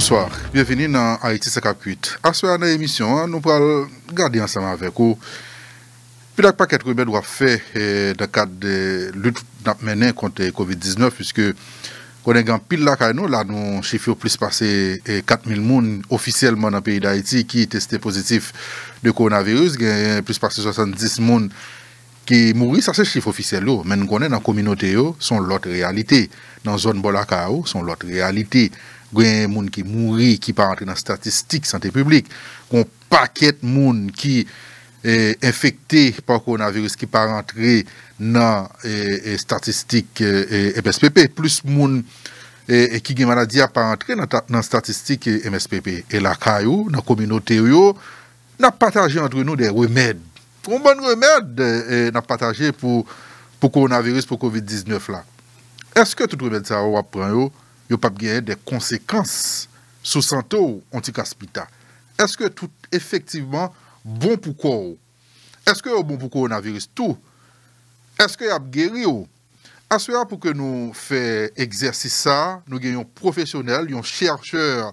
Bonsoir, bienvenue dans Haïti 58. À ce dans l'émission, nous allons regarder ensemble avec vous. peut Puis la paquet remède doit faites eh, dans le cadre de la lutte contre contre COVID-19 puisque on est un pile là nous là nous chiffrons plus passé 4000 eh, personnes officiellement dans le pays d'Haïti qui testé positif de coronavirus, plus de 70 personnes qui mourent, ça c'est chiffre officiel. Oh. Mais nous connaissons dans communauté, communauté, oh, sont l'autre réalité. Dans la zone Bolakao, sont l'autre réalité. Gwen moun ki mouri, ki pa rentre nan statistik sante publik, kon paket moun ki enfekte pa koronavirus, ki pa rentre nan e, e, statistik e, MSPP, plus moun ki gen manadi a pa rentre nan statistik MSPP. E la kayou, nan kominote yo, nan pataje antre nou de remèd. Kon bon remèd nan pataje pou koronavirus, pou COVID-19 la. Eske tout remèd sa wap pran yo n'y a pas de conséquences sous santo ou Est-ce que tout effectivement bon pour quoi? Est-ce que bon vous Est-ce que y coronavirus? est ou? que vous pour que nous nous exercice ça, ça, nous professionnels, des chercheur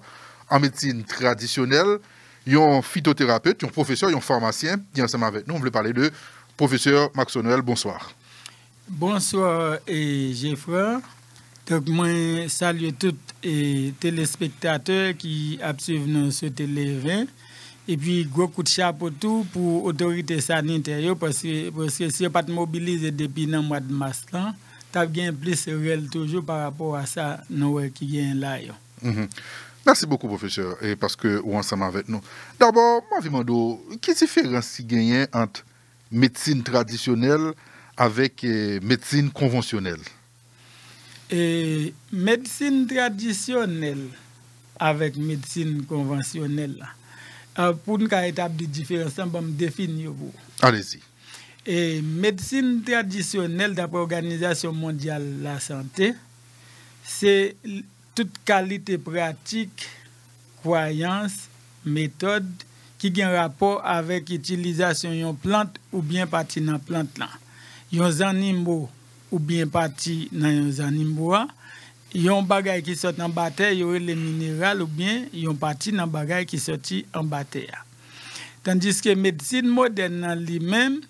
en médecine traditionnelle, yon phytothérapeute, yon professeur, yon pharmacien, qui ensemble avec nous. On parler de professeur Maxonel, Bonsoir. Bonsoir et donc, moi, salue tous les téléspectateurs qui suivent ce sur Télé20. Et puis, gros coup de chapeau tout pour l'autorité sanitaire, parce que, parce que si on pas mobilisé depuis le mois de mars, tu as bien plus réel toujours par rapport à ça nous, qui vient là. Mhm. Merci beaucoup, professeur, et parce que vous ensemble avec nous. D'abord, moi, je quelle différence qui a entre médecine traditionnelle avec eh, médecine conventionnelle et médecine traditionnelle avec médecine conventionnelle, euh, pour une étape étape de différence, je vous vous Allez-y. y médecine traditionnelle traditionnelle, d'après Mondiale mondiale la Santé, toute toute qualité pratique qui qui un un rapport avec utilisation la plante ou bien partie la plante. là, Yon ou bien parti dans les animaux. Il y a qui sort en bataille, il y les minéraux ou bien ils y parti dans bagay qui sortent en bataille. Tandis que la médecine moderne elle même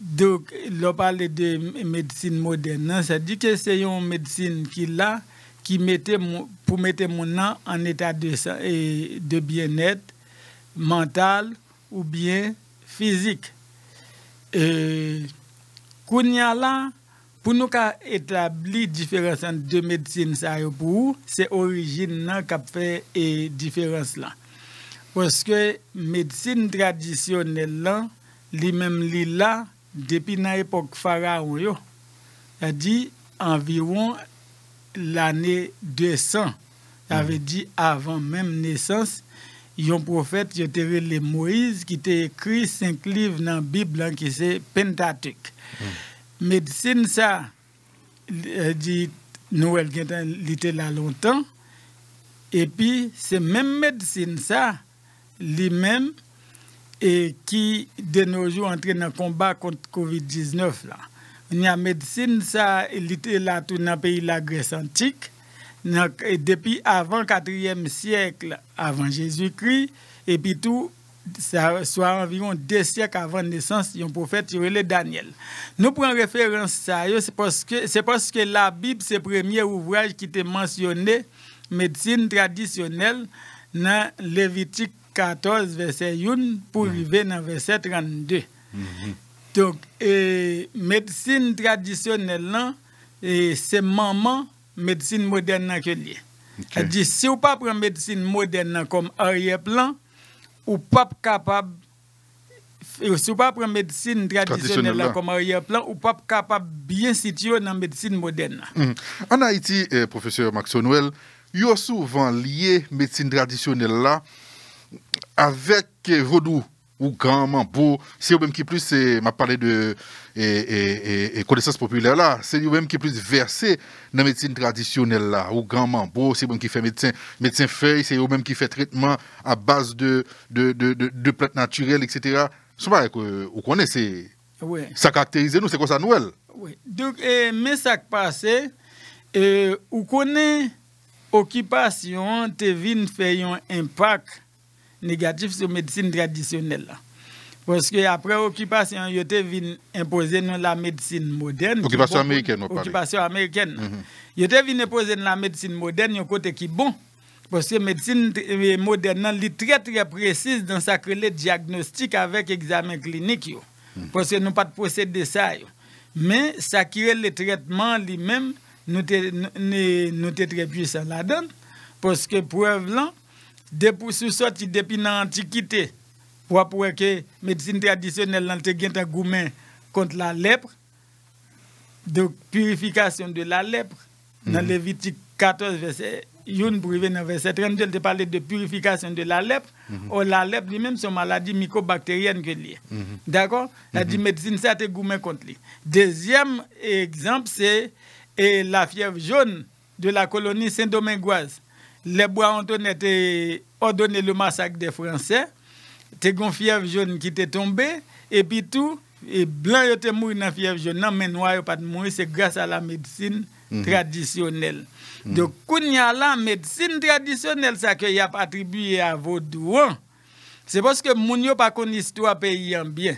donc, le parle de médecine moderne, à hein, dit que c'est une médecine qui qui mette, pour mettre mon âme en état de, bien-être mental ou bien physique. Et, quand y pour nous établir la différence entre deux médecines, c'est l'origine qui fait la différence. Là. Parce que la médecine traditionnelle, lui-même, là, depuis l'époque pharaon, a dit environ l'année 200, avait dit avant même naissance, un prophète, Moïse, qui a écrit cinq livres dans la Bible, hein, qui c'est Pentateuque. Mm médecine ça euh, dit Noël qui était là longtemps et puis c'est même médecine ça lui-même et qui de nos jours entraîne un combat contre Covid-19 là. Il a médecine ça il était là tout dans le pays de la Grèce antique depuis avant 4e siècle avant Jésus-Christ et puis tout soit environ deux siècles avant la naissance un prophète, il Daniel. Nous prenons référence à ça, c'est parce que, parce que la Bible, c'est le premier ouvrage qui était mentionné, médecine traditionnelle, dans Lévitique 14, verset 1, pour mm-hmm. arriver dans verset 32. Mm-hmm. Donc, et, médecine traditionnelle, c'est maman, médecine moderne. Okay. dit, si vous ne prenez pas la médecine moderne comme arrière-plan, ou pas capable euh, si vous pas prendre médecine traditionnelle comme arrière-plan, ou pas capable bien situer dans la médecine moderne. Mm. En Haïti, euh, professeur Max vous il souvent lié médecine traditionnelle là avec euh, Vaudou ou grandement beau. C'est vous-même qui plus, m'a parlé de et, et, connaissance populaire là, c'est vous-même qui plus versé dans la médecine traditionnelle là, ou grandement beau, c'est vous-même qui fait médecin, médecin feuille, c'est vous-même qui fait traitement à base de, de, de, plantes naturelles, etc. Euh, c'est pas que vous connaissez. Oui. Ça caractérise nous, c'est quoi ça Noël? Oui. Donc, eh, mais ça qui passe, eh, vous connaissez occupation, te vin fait un impact négatif sur médecine traditionnelle Parce que après occupation, ils ont venus imposer nous la médecine moderne. Occupation américaine, on Occupation américaine. Ils ont venus imposer la médecine moderne, un côté qui bon. Parce que la médecine euh, moderne est très très précise dans sa le diagnostic avec examen clinique. Mhm. Parce que nous pas de procédé ça. Mais ça qui est le traitement lui-même, nous sommes très puissants là-dedans. Parce que preuve là, depuis sous sorti depuis l'Antiquité, pour pour que médecine traditionnelle n'a pas contre la lèpre, de purification de la lèpre. Dans mhm. le 14, verset 1, privé dans verset 32, il parle de purification de la lèpre. Mhm. la lèpre lui-même, c'est une maladie mycobactérienne que Elle mhm. D'accord La médecine, ça été contre lui. Deuxième exemple, c'est la fièvre jaune de la colonie saint-domingoise les bois ont ordonné le massacre des Français. T'es une fièvre jaune qui était tombée. Et puis tout, et blanc était morts dans la fièvre jaune. Non, mais noir pas morts, C'est grâce à la médecine mhm. traditionnelle. Mhm. Donc, quand il y a la médecine traditionnelle, ça qu'il a attribué à Vaudouan, c'est parce que moun yo pas connu histoire pays bien.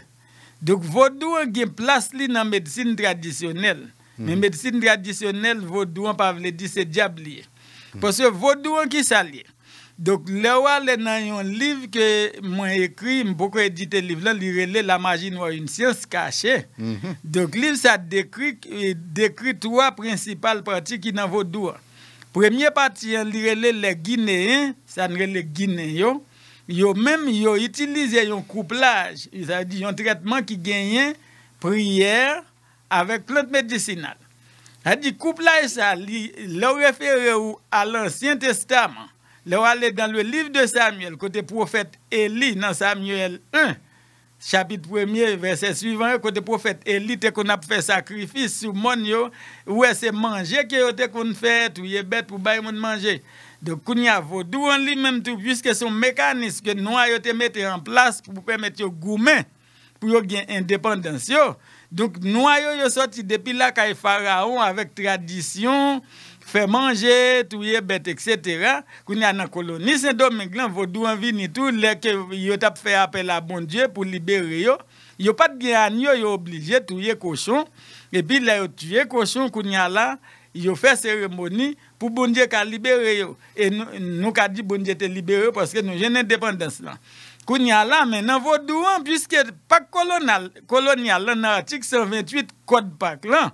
Donc, Vaudouan a place li dans la médecine traditionnelle. Mais la mhm. Mais médecine traditionnelle, Vaudouan pas veut dire c'est diable. Mm. Parce que vaudou qui s'allie. Donc, là où elle a un livre que moi écrit, j'ai beaucoup édité le livre, il relait La magie noire, une science cachée. Mhm. Donc, le livre, ça décrit, euh, décrit trois principales parties qui sont dans Vaudouan. Première partie, il hein, relait les Guinéens, ça relait les Guinéens. Yo même yo utilisé un couplage, c'est-à-dire un traitement qui gagnait prière avec l'autre médicinales. Il dit, couple là, ça, le référé à l'Ancien Testament, le aller dans le livre de Samuel, côté prophète Élie, dans Samuel 1, chapitre 1 verset suivant, côté prophète Élie, te qu'on a fait sacrifice sur mon yo, est c'est manger que te qu'on fait, ou est bête pour bailler mon manger. Donc, il y a vaudou en lui-même tout, puisque son mécanisme que nous avons mis en place pour permettre aux gourmands, pour indépendance. Yo. Donc, nous sommes sorti depuis là, quand Pharaon, avec tradition, fait manger, tuer bête, etc. Quand y a dans colonie Saint-Domingue, vaudou en tout, que yo fait appel à bon Dieu pour libérer yo. Yo pas de gagner, yo obligé de tuer cochon. Et puis, là, tuer cochon, quand y a là, yo fait cérémonie pour bon Dieu qu'a libéré yo. Et nous, nous qu'a dit bon Dieu était libéré parce que nous avons une indépendance là. Kounya là, maintenant, vos puisque pas colonial, colonial, dans l'article 128 Code PAC, là,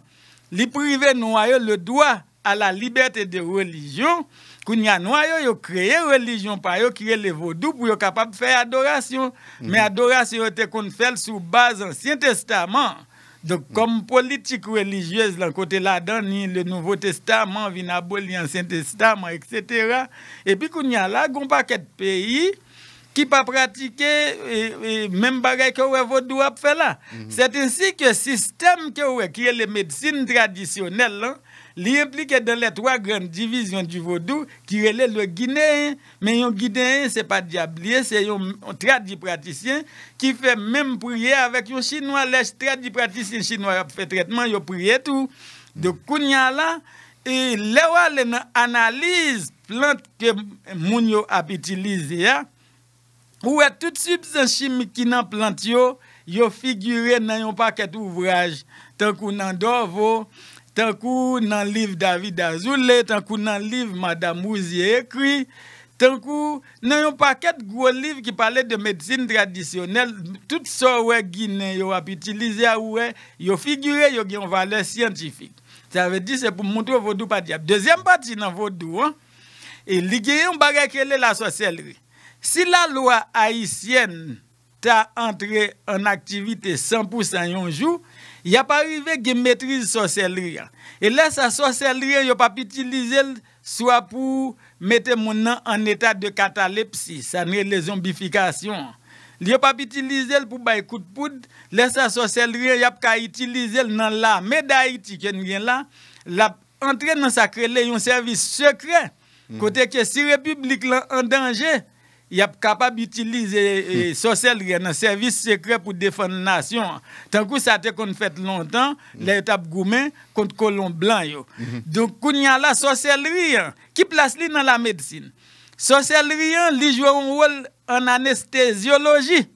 li privé noyau le droit à la liberté de religion. Kounya noyau, yo créé religion par yo, qui le vaudou pour yo capable de faire adoration. Mhm. Mais adoration était faite fait sur base Ancien Testament. Donc, mhm. comme politique religieuse, là, côté là le Nouveau Testament, le abolir l'Ancien Testament, etc. Et puis, qu'on y a un paquet de pays, qui pas pratiquer et, même bagaille que vous doit là. Mhm. C'est ainsi que le système que qui est les médecines traditionnelles, hein, l'implique dans les trois grandes divisions du vaudou qui relèvent le Guinéen. Mais un Guinéen, ce n'est pas diablier, c'est un, tradit praticien qui fait même prière avec un Chinois. Les tradit praticien chinois fait traitement, ils prient tout. Donc, mhm. Kounia là, et là, l'analyse plante que Mounio a utilisée, hein, Ouwe, tout soub zan chimik ki nan plant yo, yo figyre nan yon paket ouvraj. Tankou nan Dorvo, tankou nan liv David Azoulay, tankou nan liv Madame Mouziye Ekri, tankou nan yon paket gwo liv ki pale de medzin tradisyonel, tout souwe gine yo ap itilize a ouwe, yo figyre yo gen vale scientifique. Sa ve di se pou moun tou Vodou pa di ap. Dezyen pati nan Vodou, e ligye yon bagay kele la soselri. Si la loi haïtienne t'a entré en activité 100% un jour, il n'y a pas arrivé qui maîtrise sorcellerie. Et là, sa sorcellerie, il n'y a pas utilisé soit pour mettre mon nom en état de catalepsie, ça n'est les zombifications. Il n'y a pas utilisé pour faire coup de poudre. Là, sa sorcellerie, il n'y a pas utilisé dans la médaille. qui est là, la entrée dans sa un service secret. Mm. Côté que si la République est en danger, il est capable d'utiliser les hmm. sorcelleries dans le service secret pour défendre la nation. Tant que ça a été fait longtemps, hmm. l'étape Goumen contre colomb blanc. Hmm. Donc, il y a la sorcellerie qui place dans la médecine. La sorcellerie joue un rôle en anesthésiologie.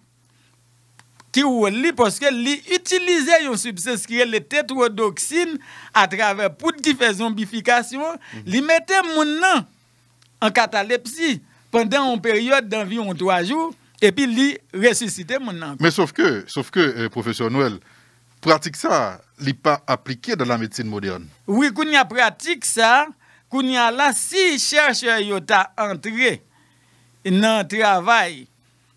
Qui est parce que parce utilisait une substance qui est le tétrodoxine à travers pour qui fait zombification, mettait mon en catalepsie pendant une période d'environ trois jours, et puis il ressuscité maintenant. Mais sauf que, sauf que euh, professeur Noël, pratique ça, il n'est pas appliqué dans la médecine moderne. Oui, qu'on y a pratique ça, qu'on y a là, si yota entré dans le travail,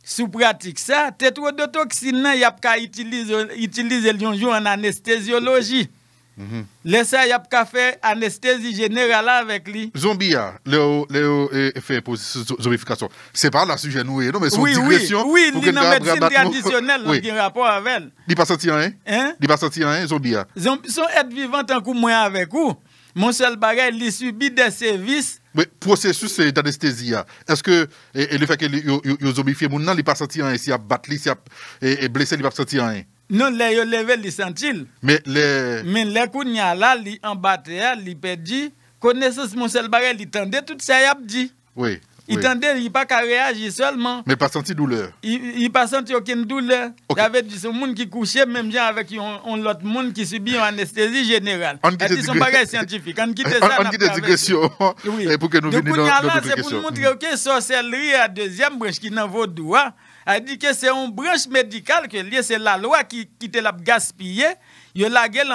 sous pratique ça, tétrodotoxine, il y a qu'à utiliser, utiliser le jour en anesthésiologie. Mhm. Laissez y a pas anesthésie générale avec lui. Zombie, hein. le le zombification. C'est pas là sujet nous non mais c'est une digression. Oui, médecine traditionnelle, il a un rapport avec elle. Il pas senti rien hein? hein Il pas senti rien hein, zombie. Zombie sont être vivant en coup avec vous, mon seul bagage, il subit des services. Processus processus d'anesthésie. Est-ce que le fait que vous il vous a pas senti rien, si vous battez, si vous il vous n'avez pas sortir. Non, les yo levé li sentil. Mais les Mais les kounya là li en bataille, hein, li perdi connaissance mon seul bagay li tendait tout ça y a dit. Oui. Il oui. tendait, il pas qu'à réagir seulement. Mais pas senti douleur. Il, il pas senti aucune douleur. Okay. Il avait dit son monde qui couchait, même gens avec un, un l'autre monde qui subit une anesthésie générale. On quitte son bagage scientifique. On quitte ça. On quitte digression. Oui. Et pour que nous venions dans notre question. C'est pour nous montrer que sorcellerie à deuxième branche qui n'en vaut droit a dit que c'est une branche médicale que c'est la loi qui qui te l'a gaspillé, la guerre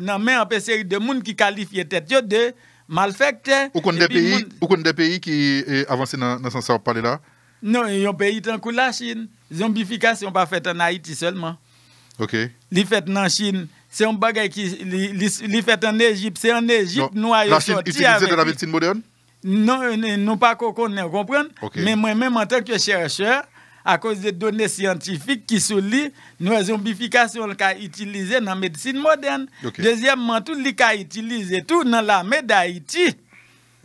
dans main en série de monde qui qualifient tête de malfaiteur Ou qu'on des pays, ou des pays qui avancent dans dans sens parler là. Non, il y a un pays tant que la Chine, zombification pas faite en Haïti seulement. OK. Li fait en Chine c'est un bagage qui est fait en Égypte, c'est en Égypte nous La Chine utilise de la médecine moderne Non, euh, non pas qu'on ne comprendre. Mais moi-même en tant que chercheur, à cause des données scientifiques qui soulient nos zombifications qu'a utilisé dans la médecine moderne. Deuxièmement, tout ce qu'a utilisé tout dans l'armée d'Haïti.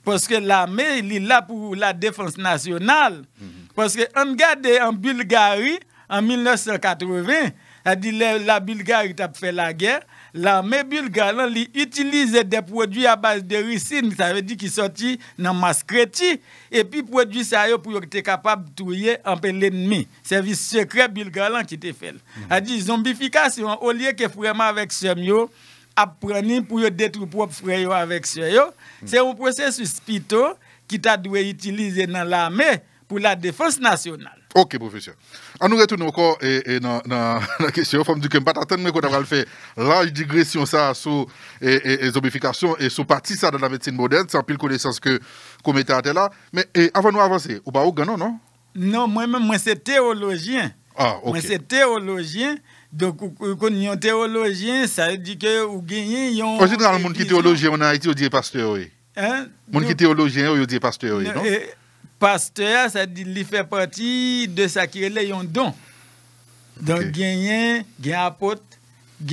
Parce que l'armée, est là pour la défense nationale. Mhm. Parce que on regarde en Bulgarie, en 1980, a dit la Bulgarie a fait la guerre, l'armée bulgare là, utilise des produits à base de ricine, ça veut dire sont sortit dans mascreti et puis produit ça pour être capable de tuer un peu l'ennemi. Service secret bulgare qui était fait. A mhm. dit zombification au lieu que vraiment avec a pris pour détruire propre frère avec fait. Mhm. c'est un processus plutôt qui t'a dû utiliser dans l'armée pour la défense nationale. Ok, professeur. On nous retourne encore et, dans, la question. ne vais pas attendre qu'on va le faire large digression ça sur les zombifications et sur partie ça de la médecine moderne, sans de connaissance que qu'on était là. Mais avant de nous avancer, au pas au Ganon non Non, moi-même, moi, c'est théologien. Ah, ok. Moi, c'est théologien. Donc, quand on est théologien, ça veut dire que vous gagnez. En général, le monde qui est théologien en Haïti, on dit pasteur, oui. Hein? monde qui est théologien, on dit pasteur, Non? pasteur, ça dit, il fait partie de ce qui est un don. Donc, il y a un apôtre,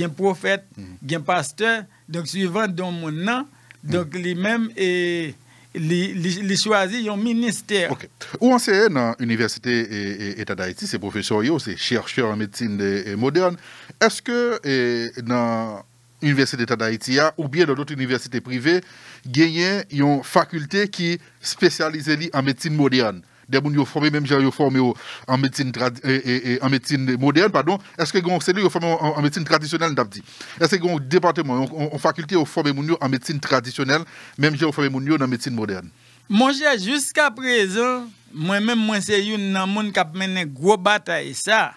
un prophète, mm. un pasteur. Donc, suivant don mon nom, mm. donc mm ministère. lui-même est. Li chwazi yon ministère. l'université Ou d'Haïti, c'est professeur, c'est chercheur en médecine moderne, Est-ce que dans... Université d'État d'Haïti ou bien dans d'autres universités privées, gagner une faculté qui spécialise en médecine moderne. Des gens qui formé, même si qui formé en médecine, et, en médecine moderne, pardon. Est-ce que vous êtes formé en, médecine traditionnelle, Est-ce que vous département, en faculté, vous formé en médecine traditionnelle, même j'ai qui formé en médecine moderne? Mon cher, jusqu'à présent, moi-même, moi, c'est une personne qui a mené gros bataille ça.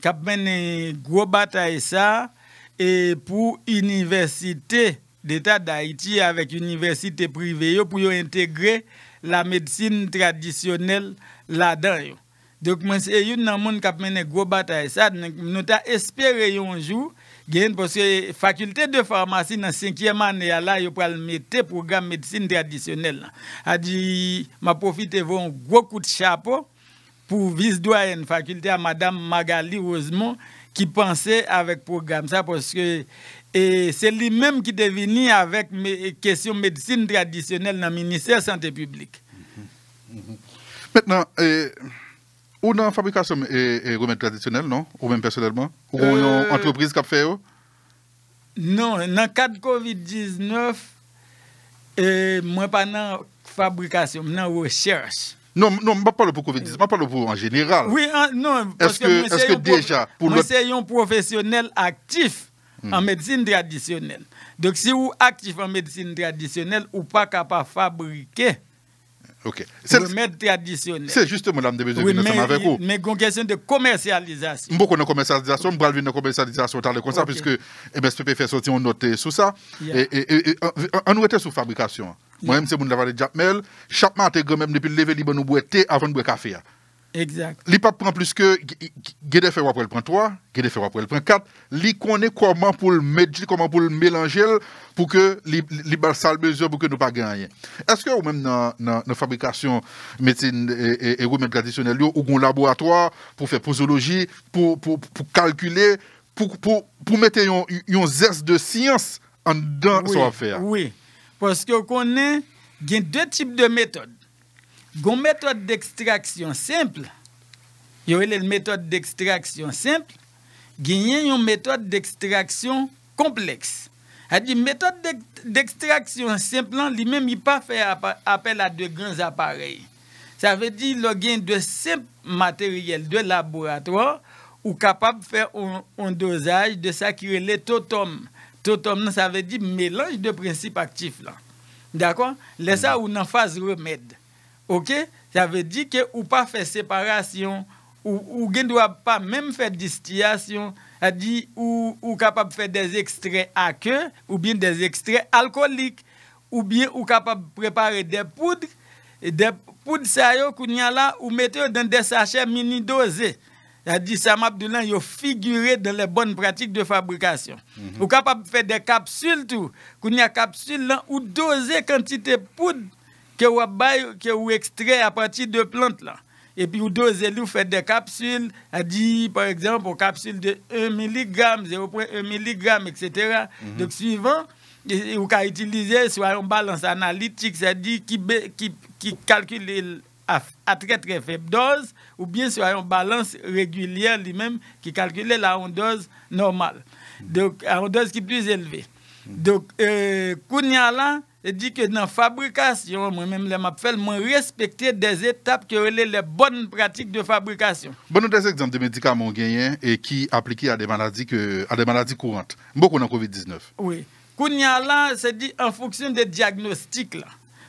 Qui a mené gros bataille ça et pour l'Université d'État d'Haïti avec l'Université privée pour intégrer la médecine traditionnelle là-dedans. Donc, c'est une des gens qui a gros bataille. Ça, nous avons espéré un jour, parce que la faculté de pharmacie, dans la cinquième année, là, a mis mettre le programme médecine traditionnelle. A dit, m'a profité un gros coup de chapeau pour vice-doyenne faculté à Madame Magali Rosemont, qui pensait avec le programme ça parce que c'est lui-même qui est venu avec mes questions médecine traditionnelle dans le ministère de la Santé publique. Maintenant, euh, ou dans la fabrication et, remède non Ou même personnellement Ou une euh, entreprise qui a fait oh? Non, dans le cadre COVID-19, ne moi, pas dans fabrication, dans la recherche. Non, non, je ne parle pas pour COVID-19, je parle pour en général. Oui, hein, non, parce que, est que déjà, pour sommes c'est un en hmm. médecine traditionnelle. Donc, si vous êtes actifs en médecine traditionnelle, vous n'êtes pas capable de fabriquer OK. C'est traditionnel. C'est justement là, je oui, avec vous. Mais une question de commercialisation. Beaucoup de commercialisation, je vais de commercialisation, dans le comme ça, puisque MSPP eh ben, fait sortir une note sur ça. Et on était sur fabrication. Moi-même, c'est mon de Japmel. Chaque matin, même depuis le lever, nous boire thé avant de boire café. Hein. Exact. Li pas prend plus que Guédé fait après le prend 3, Guédé fait après le prend 4, li connaît comment pour le mélanger comment pour le mélanger pour que li li sale mesure pour que nous pas gagner. Est-ce que ou même dans dans la fabrication médecine et, et, remède traditionnel ou un laboratoire pour faire posologie pour pour, pour calculer pour pour pour mettre un un zeste de science en dedans oui, affaire. Oui. Parce que connaît il deux types de méthodes Gon méthode d'extraction simple, yo une méthode d'extraction simple, a une méthode d'extraction complexe. La méthode d'extraction simple, lui-même il pas faire appel à de grands appareils. Ça veut dire le gain de simples matériels de laboratoire ou capable de faire un, dosage de ça qui est le totum. ça veut dire mélange de principes actifs. D'accord? Laissez ça ou en remède. OK Ça veut dire que ou pas faire séparation ou ou doit pas même faire distillation, a dit ou ou capable faire des extraits à ou bien des extraits alcooliques ou bien ou capable préparer des poudres et des poudres ça yo là ou mettre dans des sachets mini dosés. Ça veut dire que yo figuré dans les bonnes pratiques de fabrication. Mhm. Ou capable faire des capsules tout. Kounya capsule là ou doser quantité poudre que vous que extrait à partir de plantes là. Et puis vous dosez, ou faites des capsules, a dit par exemple une capsule de 1 mg, 0.1 mg, etc. Donc suivant, vous pouvez utiliser soit une balance analytique, c'est-à-dire qui, qui, calcule à, très très faible dose, ou bien soit une balance régulière lui-même qui calcule la dose normale. Mhm. Donc, à une dose qui est plus élevée. Donc, euh, Kounia là, dit que dans la fabrication, moi-même, les fait respecter des étapes qui relèvent les bonnes pratiques de fabrication. Bon, nous avons des exemples de médicaments et qui appliquent à des maladies, que, à des maladies courantes. Beaucoup dans COVID-19. Oui. Kounia là, c'est dit en fonction des diagnostics.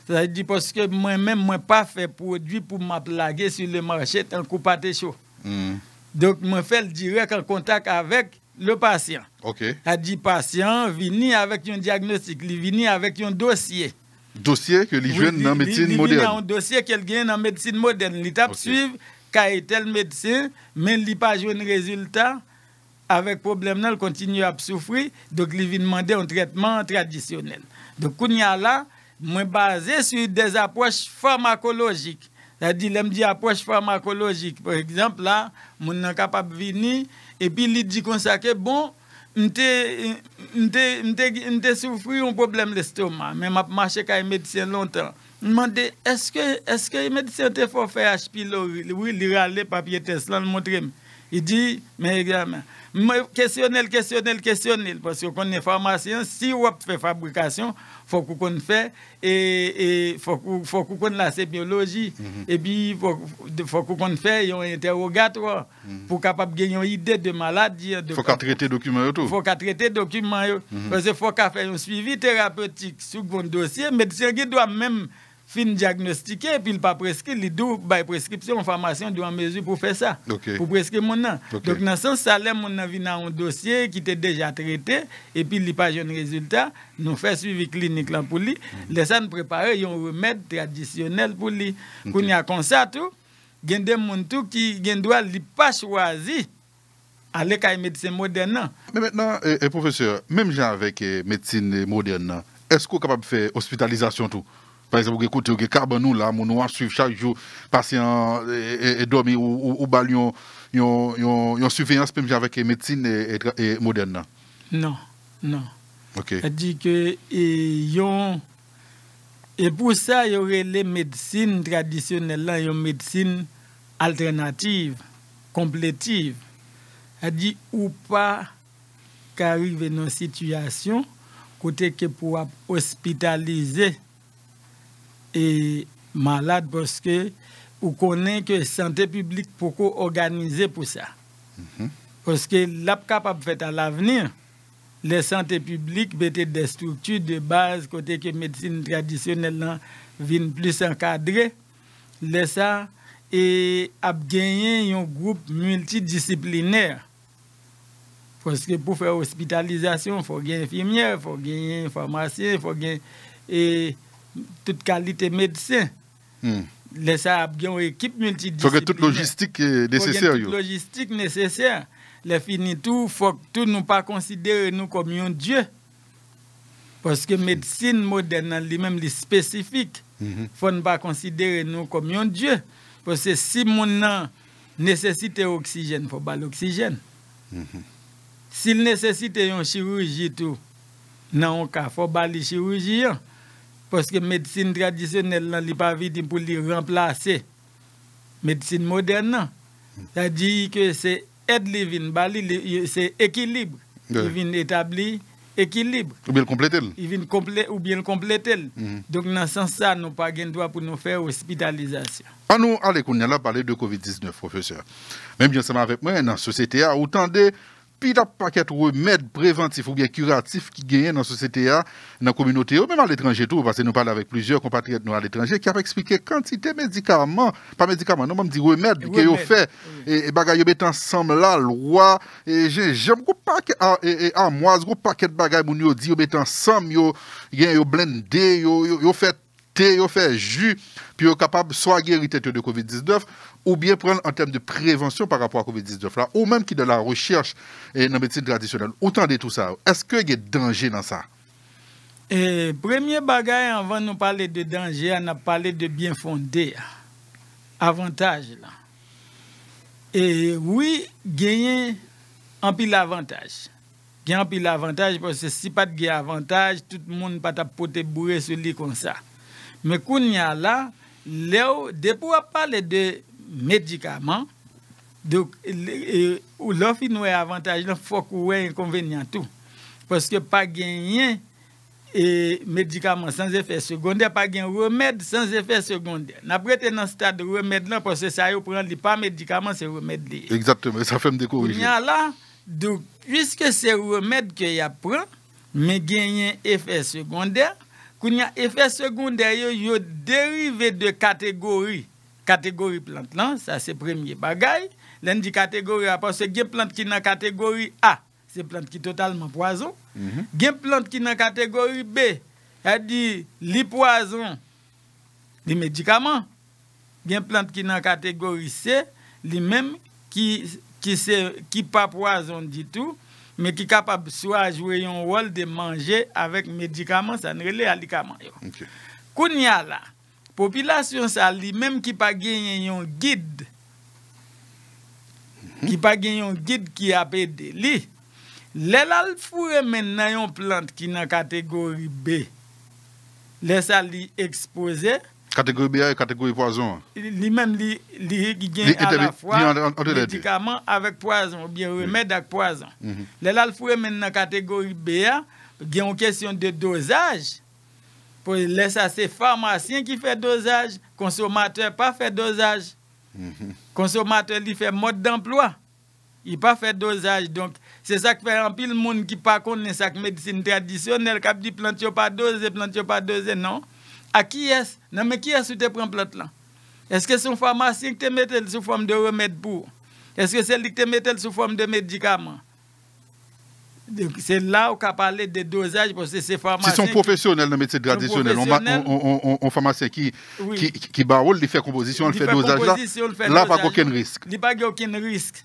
Ça dit parce que moi-même, moi, pas fait produit pour plager sur le marché tant coup pas chaud. Hmm. Donc, moi, fait direct en contact avec le patient. OK. A dit patient, vini avec un diagnostic, il vini avec un dossier. Dossier que les jeunes dans médecine moderne. un dossier qu'il gagne en médecine moderne. Il tape okay. suivre, car tel médecin, mais il pas un résultat. Avec problème, il continue à souffrir. Donc, il vient demander un traitement traditionnel. Donc, il y a là, moi basé sur des approches pharmacologiques. C'est-à-dire, dit approche pharmacologique. Par exemple, là, mon capable de venir Epi li di konsa ke bon, nte soufri yon problem l'estoma. Men ap mache ka yon medisyen lontan. Nman de, eske yon medisyen te fò fè HP lò? Ou li râle papye test, lan moun tremè. Il dit, mais examen, questionnel, questionnel, questionnel. Parce qu'on est pharmacien, si on fait fabrication, il faut qu'on fait et faut qu'on la biologie. Mm-hmm. Et puis, il faut qu'on fait un interrogatoire mm-hmm. pour capable gagner une idée de maladie. Il faut qu'on traite les documents. Il faut qu'on traite les documents. Mm-hmm. Parce qu'il faut qu'on fasse un suivi thérapeutique sur le dossier. Le médecin doit même fin diagnostiqué, puis il pas prescrit, il by bah, prescription, formation doit mesure pour faire ça, pour prescrire mon nom. Donc, dans ce sens, ça, mon avis, dans un dossier qui était déjà traité, et puis il n'a pas pas de résultat. Nous fait suivi clinique pour lui. Mm -hmm. Les un remède traditionnel pour lui. Okay. y a comme ça, il y a des gens qui ne pas choisi à l'école médecine moderne. Mais maintenant, eh, eh, professeur, même gens avec eh, médecine moderne, est-ce qu'on capable de faire hospitalisation tout? Par exemple, écoutez, vous nous là, mon noir chaque jour, patients et, dormir ou, ils ont une surveillance avec la médecine modernes moderne. Non, non. Ok. dit que et pour ça, il y aurait les médecines traditionnelles, là, une médecine alternative, complétive. Elle dit ou pas qu'arrive dans une situation côté que pour hospitaliser et malade parce que vous connaissez que la santé publique pour organiser pour ça. Mm-hmm. Parce que la capable fait à l'avenir, les santé publique mettaient des structures de base côté que médecine traditionnelle viennent plus encadrée. Les ça et a gagné un groupe multidisciplinaire. Parce que pour faire hospitalisation, il faut gagner infirmière, il faut gagner pharmacien, il faut gagner toute qualité médecin. médecine. Hmm. Les ça une équipe multidisciplinaire. Faut que toute logistique est nécessaire. Toute logistique nécessaire. Les fini tout, faut que tout nous pas considérer nous comme un dieu. Parce que médecine moderne lui-même les spécifique. Mm-hmm. Faut ne pas considérer nous comme un dieu. Parce que si mon nécessite nécessité oxygène, faut pas l'oxygène. Mm-hmm. S'il nécessite une chirurgie tout, non, il faut pas la chirurgie. Parce que médecine traditionnelle li pa pas pou pour remplacer. La médecine moderne, non. C'est-à-dire que c'est l'aide bali, vient, c'est l'équilibre Li vient établir Ou bien le compléter. ou bien compléter. Mm-hmm. Donc dans ce sens nous nous pas pas gen droit pour nous faire hospitalisation. An ah, de COVID-19, professeur. Même bien ça avec moi nan société. a, de puis d'un paquet de remèdes préventifs ou bien curatifs qui gagnent dans la société, dans la communauté, même à l'étranger tout, parce que nous parlons avec plusieurs compatriotes à l'étranger qui ont expliqué quantité de médicaments, pas médicaments, non, même dit remèdes qui ont fait, et, ont fait ensemble la loi, et j'aime gros paquet, ah, et armoise, ah, gros paquet de bagaille, nous dit, ils ensemble, ils ont blendé, ils ont fait thé, ils ont fait jus, puis ils sont capables soit guérir de COVID-19, ou bien prendre en termes de prévention par rapport à COVID-19 ou même qui de la recherche et dans la médecine traditionnelle. Autant de tout ça. Est-ce qu'il y a danger dans ça? Et premier bagage, avant de nous parler de danger, on a parlé de bien fondé. Avantage là. Et oui, gagner en pile avantage. Gagner en pile avantage parce que si pas de gain avantage, tout le monde pas tapoter bourrer sur lui comme ça. Mais il y a là, Léo, parler de médicaments. Donc, euh, euh, l'offre nous est avantage, il faut qu'on ait inconvénient tout. Parce que pas gagner et euh, médicaments sans effet secondaire, pas gagner remède sans effet secondaire. N'a pas été dans le stade remède parce que ça ne prend pas médicaments, c'est remède. Exactement, ça fait me décourager. donc, puisque c'est remède qu'il y a pris, mais gagné effet secondaire, il y a effet secondaire, il y a dérivé de catégorie catégorie plante là, ça c'est premier bagaille. L'un dit catégorie A parce que plante qui dans catégorie A, c'est plantes qui totalement poison. Il mhm. plantes plante qui dans catégorie B, elle dit les poison, les médicaments. Il y plante qui dans catégorie C, les mêmes qui qui c'est qui pas poison du tout mais qui sont capable soit jouer un rôle de manger avec médicaments, ça ne relève pas médicaments. Kounia là, population ça li même qui pas gagné un guide qui pas gagné un guide qui a aidé li les lal maintenant yon plante qui dans catégorie B les ça li exposé catégorie B et catégorie poison li même li qui gagné à la fois médicament avec poison ou bien remède avec poison mhm. les lal foure maintenant catégorie B il une question de dosage pour laisse à ces pharmaciens qui font dosage, consommateur pas fait dosage. les mhm. Consommateur, il fait mode d'emploi. Il pas fait dosage. Donc, c'est ça qui fait un pile monde qui pas connaît sa médecine traditionnelle, qui dit plante pas dosé, plante pas dosé, non. À qui est-ce? Non, mais qui est-ce que tu prends plante là? Est-ce que c'est un pharmacien qui te met sous forme de remède pour? Est-ce que c'est lui qui te met sous forme de médicament? C'est là qu'on a parlé des dosages parce que c'est pharmacien. Si sont professionnels dans le métier traditionnel, on, on, on, pharmacien qui, oui. qui, qui, les fait composition, il fait, dosage là, pas aucun risque. Il n'y a pas aucun risque.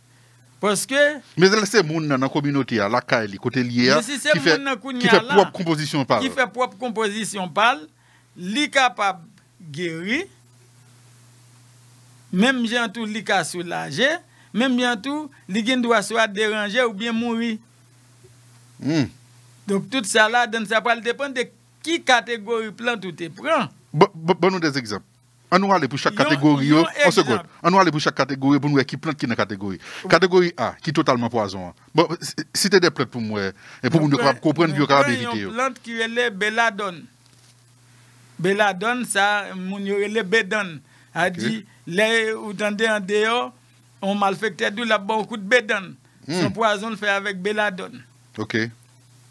Parce que. Mais c'est les gens dans la communauté, la CAEL, côté lié, qui, fait, qui fait propre composition par Qui fait propre composition par li capable guérir, même gens tout li soulager, même bientôt tout li doit soit déranger ou bien mourir. Hmm. Donk tout sa la den sa pral depan de ki kategori plant ou te pran Bon, bon, bon nou des egzamp An nou ale pou chak kategori yo An nou ale pou chak kategori pou nou e ki plant ki nan kategori Kategori A ki totalman po azan bon, Si te depan pou mwen E pou moun yo kap kompren diyo kap evite yo Yon plant ki yon le beladon Beladon sa moun yo ele bedon A di hmm. le ou tende an deyo On mal fekte dou la bonkout bedon Son po azan fè avèk beladon OK.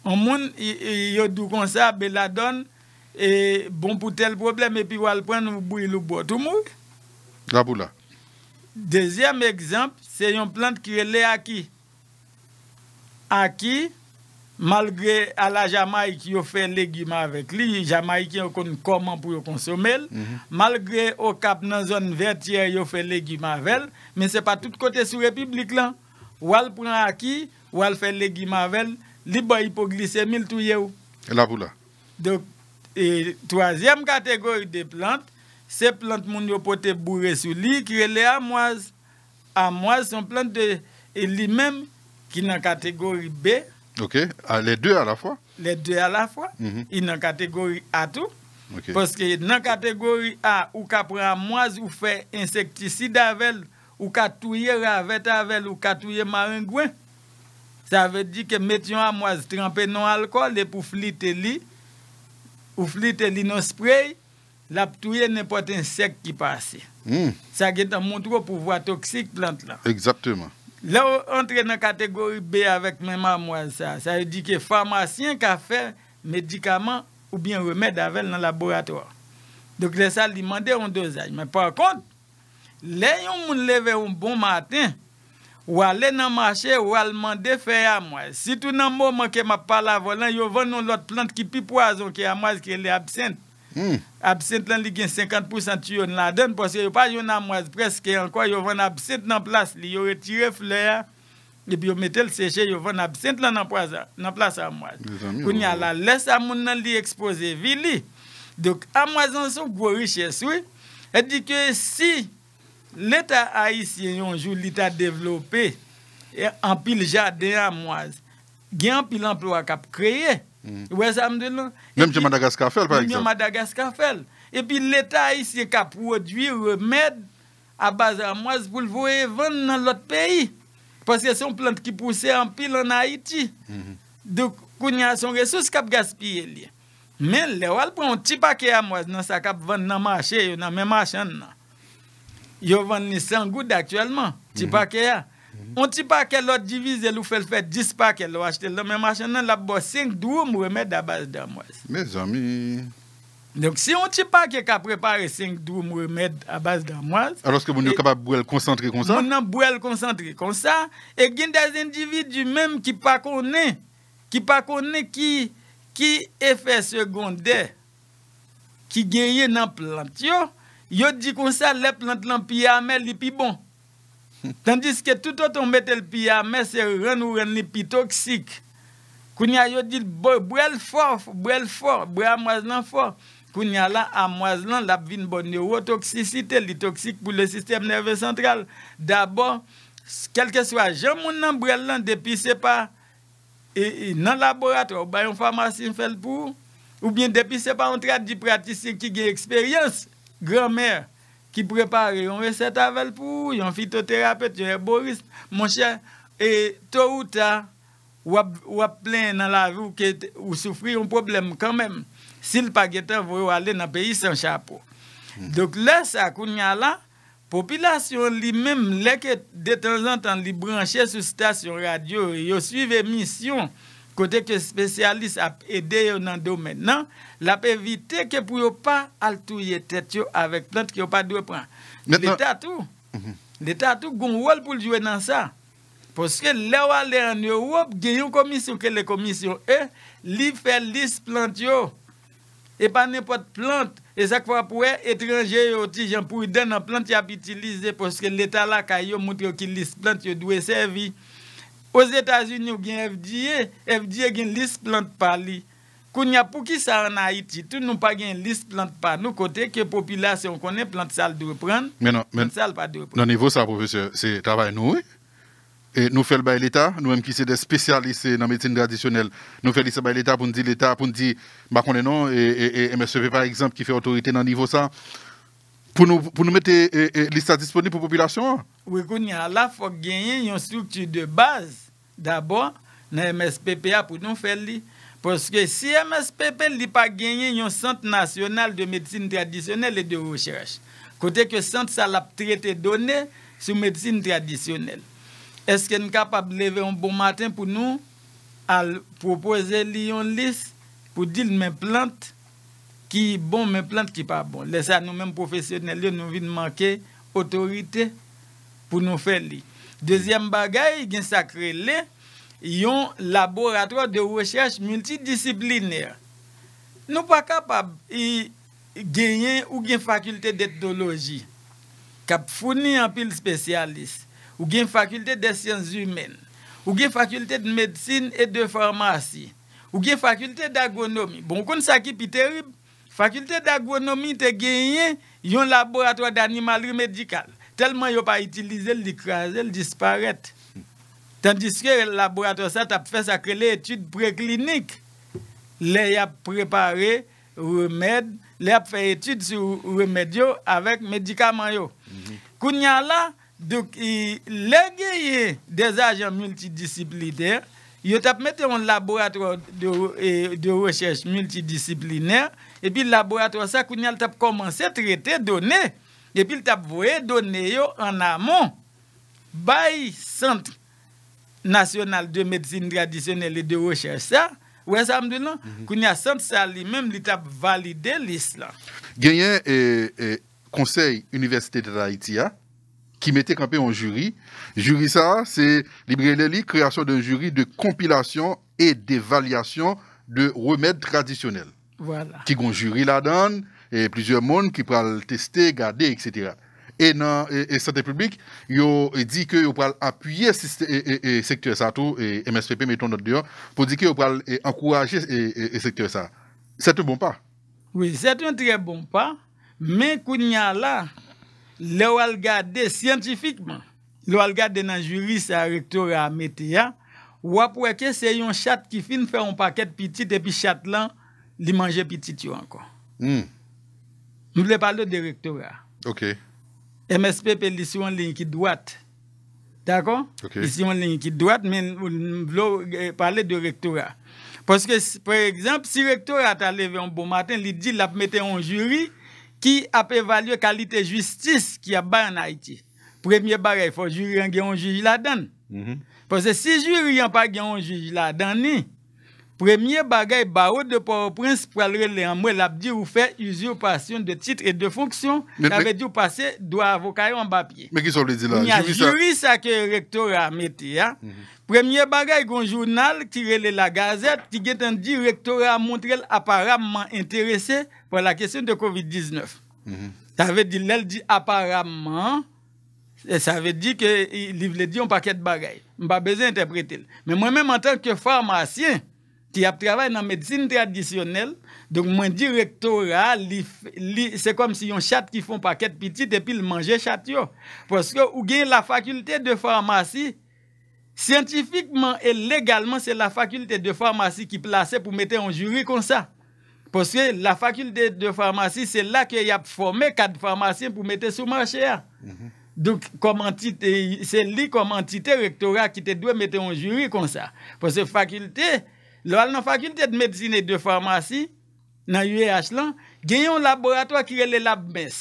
On moun a dou kon sa mais la donne et bon pour tel problème et puis on prend prendre bouille le bois tout monde. La Deuxième exemple, c'est une plante qui est acquis. Aki malgré à la Jamaïque ont fait légumes avec lui Jamaïcains ont comment pour consommer mhm. malgré au cap dans zone vertière ont fait légumes avec mais c'est pas tout côté sur république là ou elle prend qui wal faire elle, mavel, li boy l'hypoglycémie, tout là, La là Donc et troisième catégorie de plantes, ces plantes que yo pouvez bourrer sur li qui est les amoises. Amoises sont plantes de et lui-même qui dans catégorie B. OK, ah, les deux à la fois. Les deux à la fois. Ils mhm. sont Il dans catégorie A tout. Parce que dans la catégorie A ou ka prend amoise ou fait insecticide avec ou la touyer avec avec ou ka le maringouin. Ça veut dire que mettons moi trempé non alcool et pour fliter ou fliter dans non spray la pas n'importe insecte qui passe. Hmm. Ça est un montre pouvoir toxique plante là. Exactement. Là on entre dans la catégorie B avec même moi ça, ça veut dire que pharmacien qui a fait médicament ou bien remède avec dans le laboratoire. Donc les ça ont un dosage mais par contre les gens lever un bon matin Ou ale nan mache, ou ale mande fey amwaz. Si tou nan mouman ke ma pala volan, yo ven nou lot plant ki pip wazon ki amwaz ke li absent. Hmm. Absent lan li gen 50% yo nan den, pos yo yo pa joun amwaz preske anko, yo ven absent nan plas li, yo retire flea, e yo metel seche, yo ven absent lan nan plas amwaz. Kou nye la les amwaz nan li expose vi li. Dok amwaz an sou gwo riche sou. E di ke si... L'Eta Aisyen yonjou, l'Eta devlopè, anpil jaden amouaz, gen anpil amplou akap kreye, wè sa mdè lò. Mèm jè Madagaskafel, par ekse. Mèm jè Madagaskafel. E pi l'Eta Aisyen kap prodwi remèd abaz amouaz pou l'vouye vèn nan lot peyi. Pasè son plant ki pousè anpil an Aiti. Dò koun yon son resous kap gaspye liye. Men lè wè alpon ti pake amouaz nan sa kap vèn nan machè yo nan men machè nan nan. Ils vendent 100 gouttes actuellement. Petit mhm. paquet. On hein. petit paquet, l'autre divise, l'on fait faire 10 paquets, l'on achète. Le même maintenant, la bosse 5 doux, pour à base d'amois. Mes amis. Donc, si on petit pas qui a préparé 5 doux, remèdes à base d'amois... Alors que vous n'êtes capable de concentrer comme ça? Vous n'êtes concentrer comme ça. Et il y a des individus même qui ne pas connaissent, qui ne connaissent qui, qui fait secondaire, qui gagnent dans la plante yo dit comme ça, les plantes l'en piamé, li plus bon. Tandis que tout autre mette le mais c'est ren ou ren li pi toxique. Kounya yo dit, brel fort, brel fort, brel amoise fort. Kounya la amoise lan, la vin bon neurotoxicité, li toxique pour le système nerveux central. D'abord, quel que soit, genre moun nan brel depuis c'est pas, et, dans laboratoire, ou ba une pharmacie fait pour, ou bien depuis c'est pas un traduit praticien qui a expérience, Grand-mèr ki prepare yon reset avèl pou, yon fitoterapète, yon herboriste, mon chè, e to ou ta wap plè nan la rou kè ou soufri yon problem kèmèm, sil pa gètè vò yo alè nan peyi san chapò. Dok lè sa kounya la, popilasyon li mèm lè kè detenjantan li branche sou stasyon radyo, yo suive misyon. Côté que spécialiste a aidé dans le domaine, non, l'a évité que pour ne pas altouiller tête avec plante qui n'ont pas de prendre. L'État tout, mhm. l'État tout a un rôle pour jouer dans ça. Parce que là où aller en Europe, il y une commission que les commissions, eux, ils fait liste plante. Et pas n'importe plante. Et chaque fois pour les étrangers, y pour donner plantes plante, ont utilisé parce que l'État là, quand ils montrent plantes liste plante, doit doivent servir. Aux états unis avez gen FDA, FDA a une plant pa pou ki ça en pas tout plantes plantes de non, mais sal pas de reprendre. Nan niveau ça, professeur, nous travay nous fait nou l'État, bay mêmes nou sommes ki spécialistes dans la médecine traditionnelle, nous nou le bah, non, et par exemple qui fait autorité dans niveau niveau-là pour nous, pour nous mettre eh, eh, eh, les disponible pour la population. Oui, là, il faut gagner une structure de base d'abord dans MSPPA pour nous faire. Parce que si MSPP n'a pas gagné un centre national de médecine traditionnelle et de recherche, côté que centre ça l'a traité données sur médecine traditionnelle, est-ce qu'il est capable de lever un bon matin pour nous à proposer une liste pour dire mes plantes Ki bon men plant ki pa bon. Lesa nou men profesyonel yo nou vin manke otorite pou nou fè li. Dezyen bagay, gen sakre li, yon laboratoire de rechache multidisciplinè. Nou pa kapab genyen ou gen fakultè d'etnologie. Kap founi an pil spesyalis. Ou gen fakultè de sciences humènes. Ou gen fakultè de medsine et de pharmacie. Ou gen fakultè d'agronomi. Bon kon sa ki pi terib, Fakultè d'agronomi te genye yon laboratoi d'animalri medikal. Telman yo pa itilize l'ikranje, l'disparète. Tandiske laboratoi sa tap fè sakre l'étude pre-klinik. Le yap preparé, remède, le yap fè étude sou remèdi yo avèk medikaman yo. Mm-hmm. Kounyala, lè genye des agen multidisciplinère, yo tap mète yon laboratoi de rechèche multidisciplinère Et puis, le laboratoire, ça, qu'on a commencé à traiter données. Et puis, il a voué données en amont. By Centre National de Médecine Traditionnelle et de Recherche, ça. Ouais, ça me dit non. Mhm. Qu'on a Centre, ça lui-même, il a validé l'islam. Gagné et Conseil Université de hein, qui mettait un en jury. Jury ça, c'est la création d'un jury de compilation et d'évaluation de remèdes traditionnels. Voilà. Qui ont jury là-dedans, et plusieurs mondes qui pourraient tester, garder, etc. Et dans la santé publique, ils dit que ils pourraient appuyer le secteur ça tout, et MSPP, mettons notre dehors, pour dire qu'ils pourraient encourager le secteur ça. C'est un bon pas. Oui, c'est un très bon pas, mais qu'on y a là, le regarder scientifiquement, le regarder dans le jury, c'est un rectorat métier, ou après que c'est un chat qui fin faire un paquet petit, et puis chat là, il mangeait petit yo encore. Nous hmm. voulons parler de rectorat. OK. MSPP, ici, une ligne qui droite. D'accord? Il Ici, ligne qui droite, mais nous voulons eh, parler de rectorat. Parce que, par exemple, si le rectorat a levé un bon matin, il dit qu'il a mis un jury qui a évalué la qualité de justice qui a en Haïti. Premier barre, il faut que le jury ait un juge là-dedans. Parce que si le jury n'a pas un juge là-dedans, Premier bagaille barreau de Port-au-Prince pour aller en moi l'abdi ou fait usurpation de titres et de fonctions. Ça veut dire passer doit avocat en papier. Mais qui sont les dit là? Il y a juriste que le rectorat mettait. Hein. Mm-hmm. Premier bagay, un journal qui relè la gazette qui est un directorat montré apparemment intéressé pour la question de COVID-19. Mm-hmm. Ça veut dire, elle dit apparemment, ça veut dire qu'il voulait dire un paquet de bagailles. Je n'ai pas besoin d'interpréter. Mais moi-même, en tant que pharmacien, qui a travaillé dans la médecine traditionnelle. Donc, mon directorat, c'est comme si un chat qui font paquet petit et puis il manger chat. Parce que ou gagne la faculté de pharmacie, scientifiquement et légalement, c'est la faculté de pharmacie qui placée pour mettre un jury comme ça. Parce que la faculté de pharmacie, c'est là qu'il y a formé quatre pharmaciens pour mettre sur marché. Hein. Mm-hmm. Donc, c'est lui comme entité rectorat qui te doit mettre un jury comme ça. Parce que faculté, Lo al nan fakulte de medzine de farmasi nan UH lan, gen yon laboratoi kirele lab mes.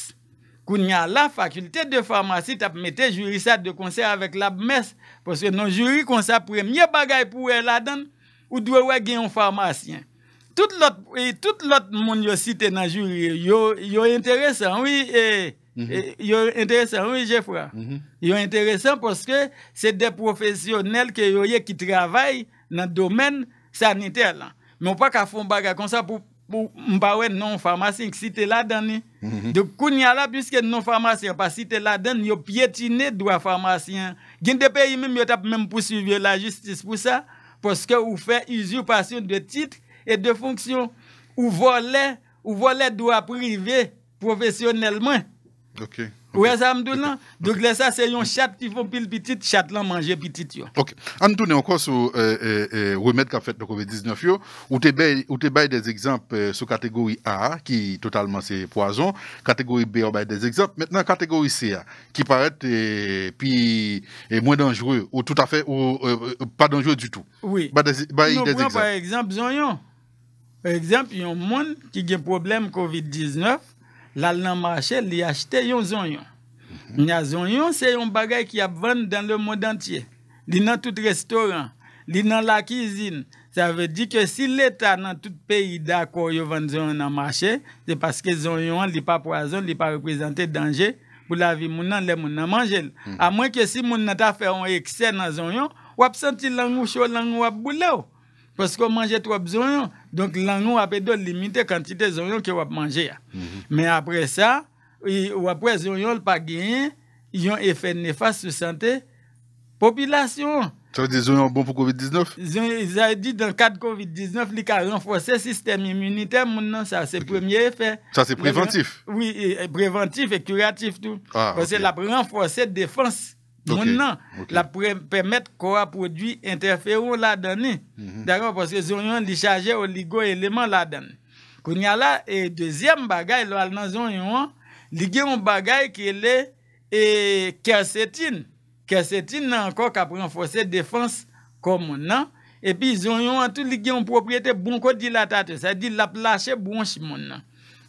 Kou nyan la fakulte de farmasi tap mette juri sa de konser avèk lab mes poske nan juri konser premyo bagay pou wè la dan ou dwe wè gen yon farmasyen. Tout l'ot, e, tout l'ot moun yo site nan juri yo, yo yon interesan, oui, e, mhm. e, yo yon interesan, oui, je fwa. Mhm. Yo yon interesan poske se de profesyonel ke yoye ki travay nan domèn saniter lan. Mwen pa ka foun baga kon sa pou mbawe non-farmasyen ki si te mhm. la dani. De koun ya la, piske non-farmasyen pa si te la dani, yo pietine dwa farmasyen. Gin de peyi mwen yo tap mwen pou suivi la justis pou sa, poske ou fe izupasyon de titl e de fonksyon ou volè ou volè dwa privè profesyonelman. Ok. Ou est-ce que Donc, ça, c'est un chat qui fait pile petit, chat là, manger petit. Yo. Ok. Vous encore sur le euh, euh, euh, remède qu'a fait le COVID-19. Où tu bail des exemples Sur sur catégorie A, qui totalement c'est poison. Catégorie B, on avez des exemples. Maintenant, catégorie C, hein, qui paraît moins dangereux, ou tout à fait, ou pas dangereux du tout. Oui. des exemples. Par exemple, par exemple, il y a un monde qui a un problème COVID-19 lal nan marché li a yon zonyon. Mm -hmm. c'est se yon bagay qui a vendu dans le monde entier. Li nan tout restaurant, li nan la cuisine. Ça veut dire que si l'État, dans tout pays d'accord il yo vande zonyon nan marché, c'est parce que zonyon li pa poison li pa reprezente danger pour la vie moun nan le moun nan manjel. A mhm. moins que si moun nan ta un yon dans nan zonyon, ap senti lang ou chou lang wap boule ou. Parce qu'on mange trop d'oignons, donc l'on a peut limiter quantité d'oignons que va manger. Mm-hmm. Mais après ça, ou après oignons pas gagnés, ils ont effet néfaste sur la santé population. Ça veut dire oignons bons pour Covid-19 Ils ont dit dans le cadre Covid-19, ils ont renforcé le système immunitaire, maintenant ça c'est le premier effet. Ça c'est préventif. Oui, préventif et curatif tout. Ah, Parce que c'est la renforcer défense Moun nan, la premet kwa prodwi interferon la dani. Dago, poske zon yon li chaje oligo eleman la dani. Koun yon la, e, dezyem bagay lo al nan zon yon, li gen yon bagay ke le, e, kersetin. Kersetin nan anko kapren fose defans kon moun nan. E pi zon yon an tou li gen yon propryete bonko dilatate. Sa di la plache bronche moun nan.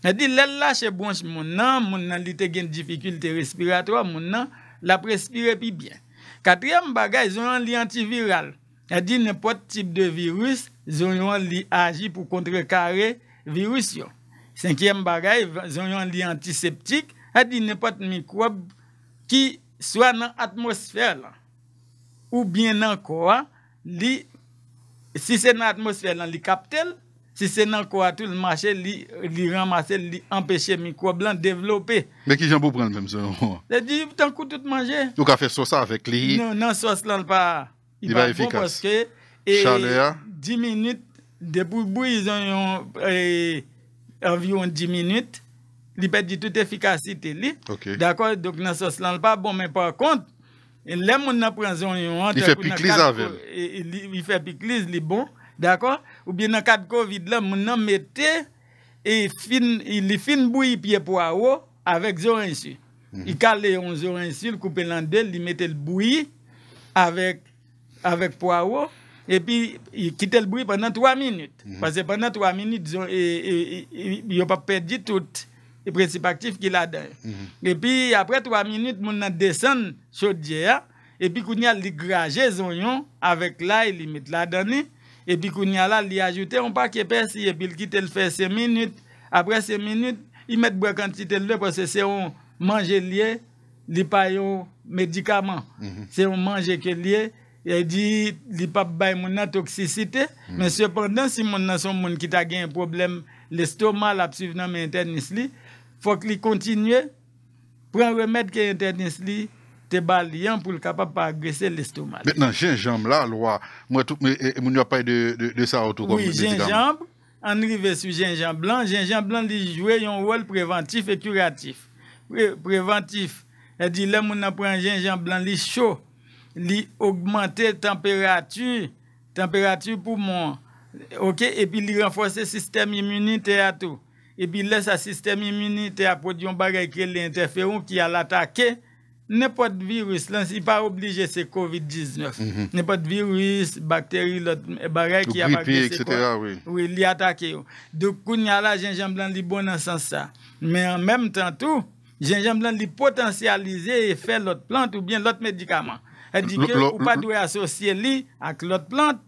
Sa di la plache bronche moun nan, moun nan li te gen difficulte respiratoa moun nan, La prespire pi byen. Katrem bagay, zon yon li antiviral. E di nepot tip de virus, zon yon li aji pou kontre kare virus yon. Senkyem bagay, zon yon li antiseptik. E di nepot mikrob ki swa nan atmosfer lan. Ou byen nan kwa, si se nan atmosfer lan li kaptene, Si se nan kwa tou l machè, li ramasè, li empèche mi kwa blan devlopè. Mè ki jan pou prèn l mèm zè? Lè di, tan koutout manjè. Ou ka fè sò sa avèk li? Nan sò slan l pa. I va efikas. I va fò pòske. E di minit, de pou bou y zon yon avyon di minit, li pè di tout efikasite li. Ok. Dakò, dok nan sò slan l pa. Bon, mè pò akont, lè moun nan prèn zon yon an. Li fè pikliz avè. Li fè pikliz li bon. D'accord Ou bien dans cas de Covid là, mon nan mette et fin il fin bouillir pied poireau avec zorinsul. Mm -hmm. Il calait un zorinsul, coupé en deux, il mettait le bouillie avec avec poireau et puis il quitte le bruit pendant 3 minutes. Mhm. Parce que pendant 3 minutes, il n'a pas perdu tout le principe actif qu'il a dedans. Mhm. Et puis après 3 minutes, mon descend chaudière et puis qu'on a les grager oignons avec là il met là dedans et puis, quand il a là, il ajouté un paquet de et puis il quitte le fait 5 minutes. Après 5 minutes, il met une quantité de parce que c'est un manger lié, il n'y a pas de médicaments. Mhm. C'est un manger lié. Il dit, il n'y a pas de toxicité. Mhm. Mais cependant, si mon a un a un problème, l'estomac, la suivant il faut qu'il continue, prendre un remède qui est interdit, te pour le capable agresser l'estomac. Maintenant, gingembre là, loi, moi tout mais ne a pas de, de, de ça autour oui, gingembre, en arrivé sur gingembre blanc, gingembre blanc il joue un rôle préventif et curatif. préventif, elle dit là mon prend gingembre blanc il chaud, il augmenter température, température pour moi, OK, et puis il renforce le système immunitaire tout. Et puis là, le système immunitaire produire un bagage qui est l'interféron qui a l'attaqué. N'importe virus, il n'est pas obligé, c'est COVID-19. N'est pas de virus, bactéries, eh, barrières qui a etc. Oui, oui il y attaque. Donc, il y a là, gingembre blanc, il bon dans sens ça. Mais en même temps, tout, gingembre blanc, il potentialiser et fait l'autre plante ou bien l'autre médicament. Elle dit que ou pas doit associer lui avec l'autre plante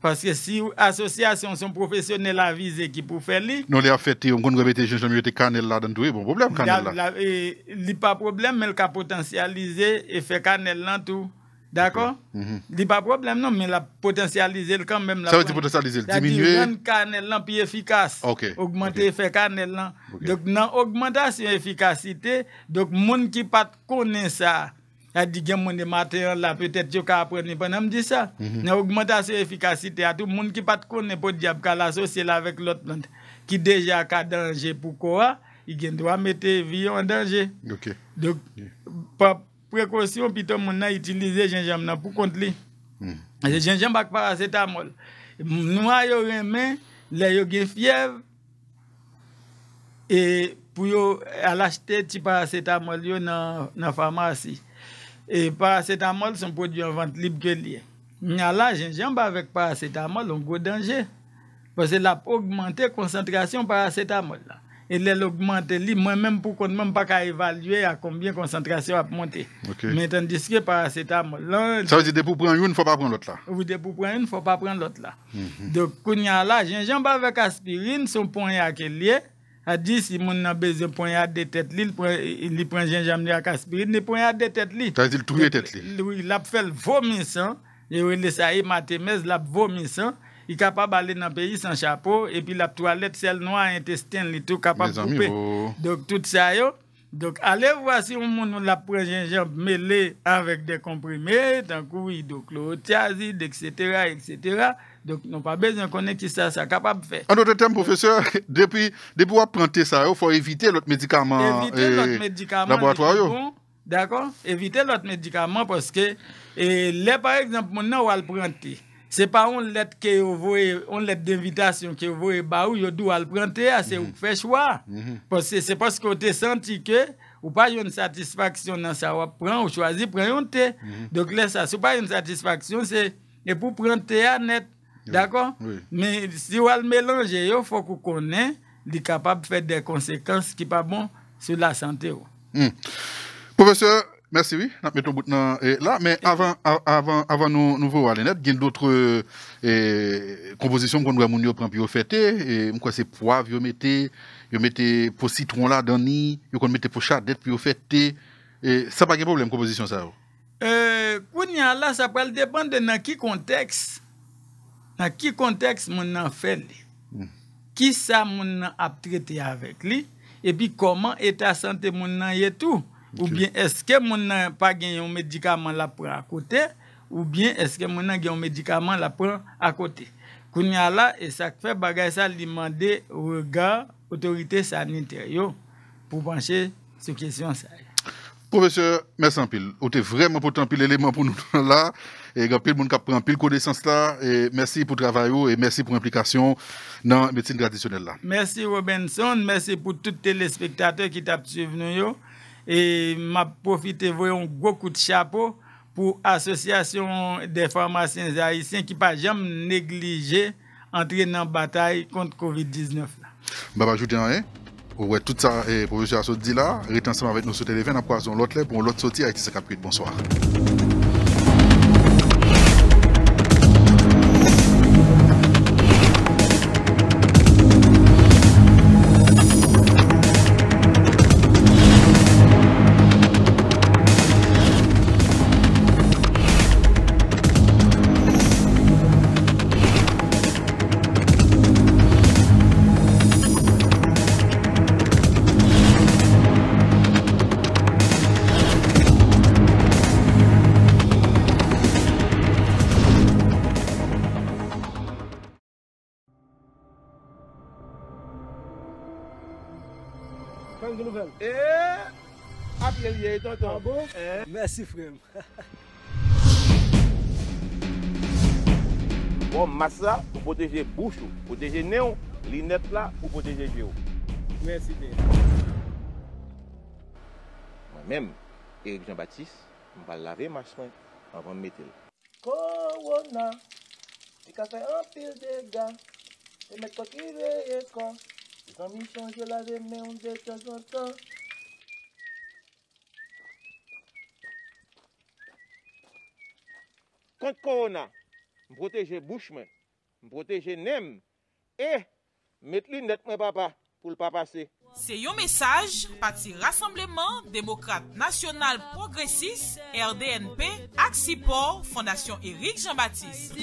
parce que si l'association son professionnelle a visé qui pour faire li. Non, les on compte là dans tout, bon problème, là. Il n'y a pas de problème, mais il a potentialisé et fait cannelle là tout. D'accord mhm. Mhm. Il n'y a pas de problème, non, mais il a potentialisé quand même. Ça veut dire potentialiser, diminuer. Rendre cannelle là puis efficace. Augmenter, l'effet carnel. là. Donc, dans l'augmentation efficacité, donc, les gens qui ne connaissent pas ça, Adi gen moun e materan la, petet yo ka apreni pa nan mdi sa. Mhm. Nan augmantasyon efikasite a tou moun ki pat konen pou diyab kal asosye la vek lot nante. Ki deja ka danje pou kowa, i gen dwa mette vi yo an danje. Ok. Dok, prekosyon piton moun nan itilize jenjam nan pou kont li. Jenjam mhm. bak paracetamol. Moun a yo remen, le yo gen fyer, e pou yo alachete ti paracetamol yo nan famasi. Et paracétamol, sont produits en vente libre que lié. Là, gingembre avec paracétamol, un gros danger. Parce que a augmenté la concentration paracétamol. Là. Et elle augmente, moi-même, pour qu'on ne même pas évaluer à combien la concentration a monté. Mais tandis que paracétamol. Là, Ça veut dire que pour prendre une, il ne faut pas prendre l'autre là. Oui, pour prendre une, il ne faut pas prendre l'autre là. Mhm. Donc, quand y a là, gingembre avec aspirine, son point à quel lié a dit si mon a besoin point à des têtes li il prend gingembre à aspirine ne point à des têtes li t'as dit les tête li oui a fait vomissant et il a fait matémès l'a vomissant il capable d'aller dans le pays sans chapeau et puis la toilette celle noire intestin il tout capable de couper oh. donc tout ça yo donc allez voir si on nous la prend gingembre mêlé avec des comprimés Donc, oui donc l'otiazide etc etc donc, nous n'avons pas besoin de connecter ça, ça capable de faire. En d'autres termes, professeur, depuis, que vous planter ça, il faut éviter l'autre médicament. Éviter l'autre médicament. Laboratoire. D'accord Éviter l'autre médicament parce que, et par exemple, maintenant, on va le Ce n'est pas une lettre d'invitation que vous voyez, bah, vous devez le prendre, ah, c'est vous mm-hmm. fait choix. Mm-hmm. Parce que c'est parce que vous avez senti que ou pas une satisfaction dans ça, vous prenez, ou choisissez prendre un thé. Mm-hmm. Donc là, ça, ce n'est pas une satisfaction, c'est. Et pour prendre thé ah, net, D'accord Mais si on le mélange, il faut qu'on soit capable de faire des conséquences qui ne sont pas bonnes sur la santé. Oh. Hmm. Professeur, merci. Oui, nous le bout eh, là. Mais avant, avant, avant nous, nous voir net, il y a d'autres eh, compositions qu'on doit prendre pour fêter. Et eh, quoi, c'est poivre, vous mettez, vous mettez pour citron là dans le nid, vous mettez pour chardette pour fêter. Et ça pas de problème composition ça. Oh. Euh, là, ça peut dépendre de dans quel contexte. Hmm. nan ki konteks moun nan fè li, ki sa moun nan ap treti avèk li, epi koman etat sante moun nan yetou, ou bien eske moun nan pa gen yon medikaman la pran akote, ou bien eske moun nan gen yon medikaman la pran akote. Koun ya la, esak fè bagay sa li mande regard otorite saniter yo pou panche sou kesyon sa yo. Professeur, merci en pile. Vous vraiment pour l'élément pour nous là. Et monde connaissance là. Et merci pour le travail et merci pour l'implication dans la médecine traditionnelle là. Merci Robinson, merci pour tous les téléspectateurs qui t'ont suivi Et m'a profité voyons un gros coup de chapeau pour l'association des pharmaciens haïtiens qui pas jamais négligé entrer dans bataille contre COVID-19 là. Baba, je pour tout ça et professeur là rete ensemble avec nous sur Télévin, on poison l'autre pour l'autre sortie avec ce Bonsoir. Eh? Mersi Frim. Bon masa pou poteje kouche pou poteje neon, li net la pou poteje geok. Mersi truly. Mèm E week Jean-Baptiste mbè la yapi ma chmèk pou mwen métè. Kou ou edan, di ka fey anpil degan, se mèk poti rey e kon, dè janm yi chanjè la remè ou zè chanj jon cang. contre Corona, protéger bouche, je protéger nem et mettre lunettes mon papa pour le pas passer. C'est un message parti Rassemblement démocrate national progressiste RDNP Axipor Fondation Éric Jean-Baptiste.